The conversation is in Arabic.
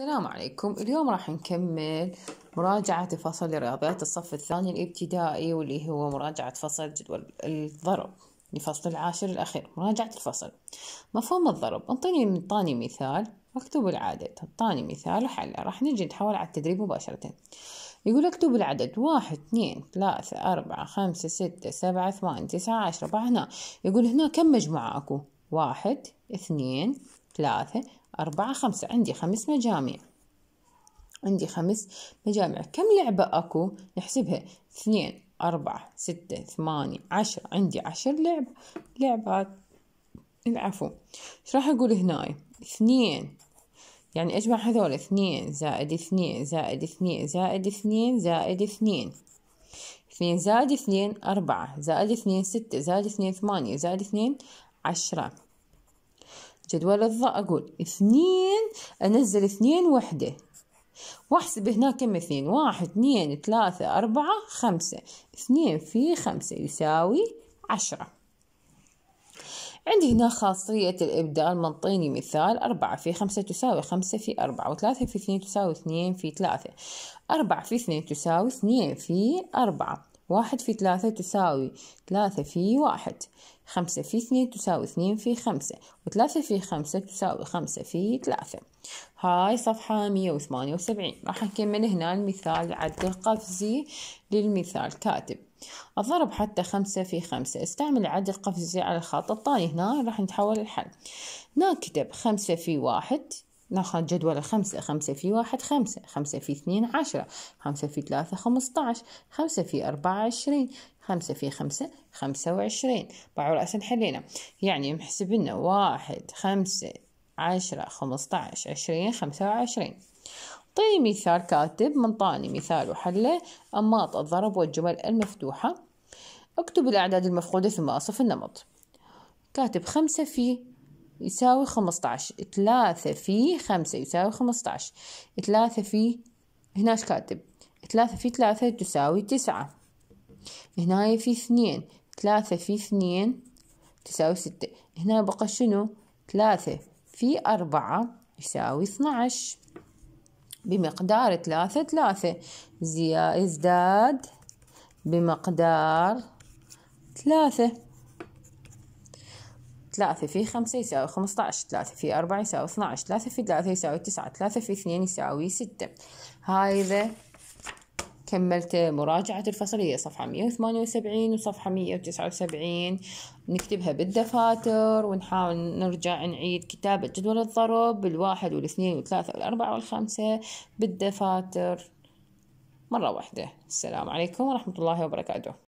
السلام عليكم اليوم راح نكمل مراجعة فصل رياضيات الصف الثاني الابتدائي واللي هو مراجعة فصل جدول الضرب لفصل العاشر الأخير مراجعة الفصل مفهوم الضرب انطيني انطاني مثال اكتب العدد انطاني مثال وحل راح نجي نحول على التدريب مباشرة يقول اكتب العدد واحد اثنين ثلاثة أربعة خمسة ستة سبعة ثمانية تسعة عشرة هنا يقول هنا كم مجموعة أكو واحد اثنين ثلاثة أربعة خمسة عندي خمس مجاميع عندي خمس مجاميع كم لعبة أكو نحسبها اثنين أربعة ستة ثمانية عشر عندي عشر لعب لعبات العفو ايش راح أقول هناي اثنين يعني أجمع هذول اثنين زائد اثنين زائد اثنين زائد اثنين زائد اثنين اثنين زائد اثنين أربعة زائد اثنين ستة زائد اثنين ثمانية زائد اثنين عشرة جدول الظاء أقول اثنين أنزل اثنين وحدة واحسب هنا كم اثنين واحد اثنين ثلاثة أربعة خمسة اثنين في خمسة يساوي عشرة عندي هنا خاصية الإبدال منطيني مثال أربعة في خمسة تساوي خمسة في أربعة وثلاثة في اثنين تساوي اثنين في ثلاثة أربعة في اثنين تساوي اثنين في أربعة واحد في ثلاثة تساوي ثلاثة في واحد خمسة في اثنين تساوي اثنين في خمسة وثلاثة في خمسة تساوي خمسة في ثلاثة هاي صفحة مية وثمانية وسبعين راح نكمل هنا المثال عد القفزي للمثال كاتب الضرب حتى خمسة في خمسة استعمل العد القفزي على الخط الثاني هنا راح نتحول الحل هنا كتب خمسة في واحد ناخذ جدول الخمسة خمسة في واحد خمسة خمسة في اثنين عشرة خمسة في ثلاثة خمسة عشر خمسة في أربعة عشرين خمسة في خمسة خمسة وعشرين بعو رأسا حلينا يعني محسب لنا واحد خمسة عشرة خمسة عشر عشرين خمسة وعشرين طي مثال كاتب منطاني مثال وحله أنماط الضرب والجمل المفتوحة اكتب الأعداد المفقودة ثم أصف النمط كاتب خمسة في يساوي خمسطعش ثلاثة في خمسة يساوي خمسطعش ثلاثة في هناش كاتب ثلاثة في ثلاثة تساوي تسعة هنا في اثنين ثلاثة في اثنين تساوي ستة هنا بقى شنو ثلاثة في أربعة يساوي اثناعش بمقدار ثلاثة ثلاثة يزداد بمقدار ثلاثة ثلاثة في خمسة يساوي خمسة عشر ثلاثة في أربعة يساوي اثنا عشر ثلاثة في ثلاثة يساوي تسعة ثلاثة في اثنين يساوي ستة هاي هذا كملت مراجعة الفصل هي صفحة مية وثمانية وسبعين وصفحة مية وتسعة وسبعين نكتبها بالدفاتر ونحاول نرجع نعيد كتابة جدول الضرب بالواحد والاثنين والثلاثة والأربعة والخمسة بالدفاتر مرة واحدة السلام عليكم ورحمة الله وبركاته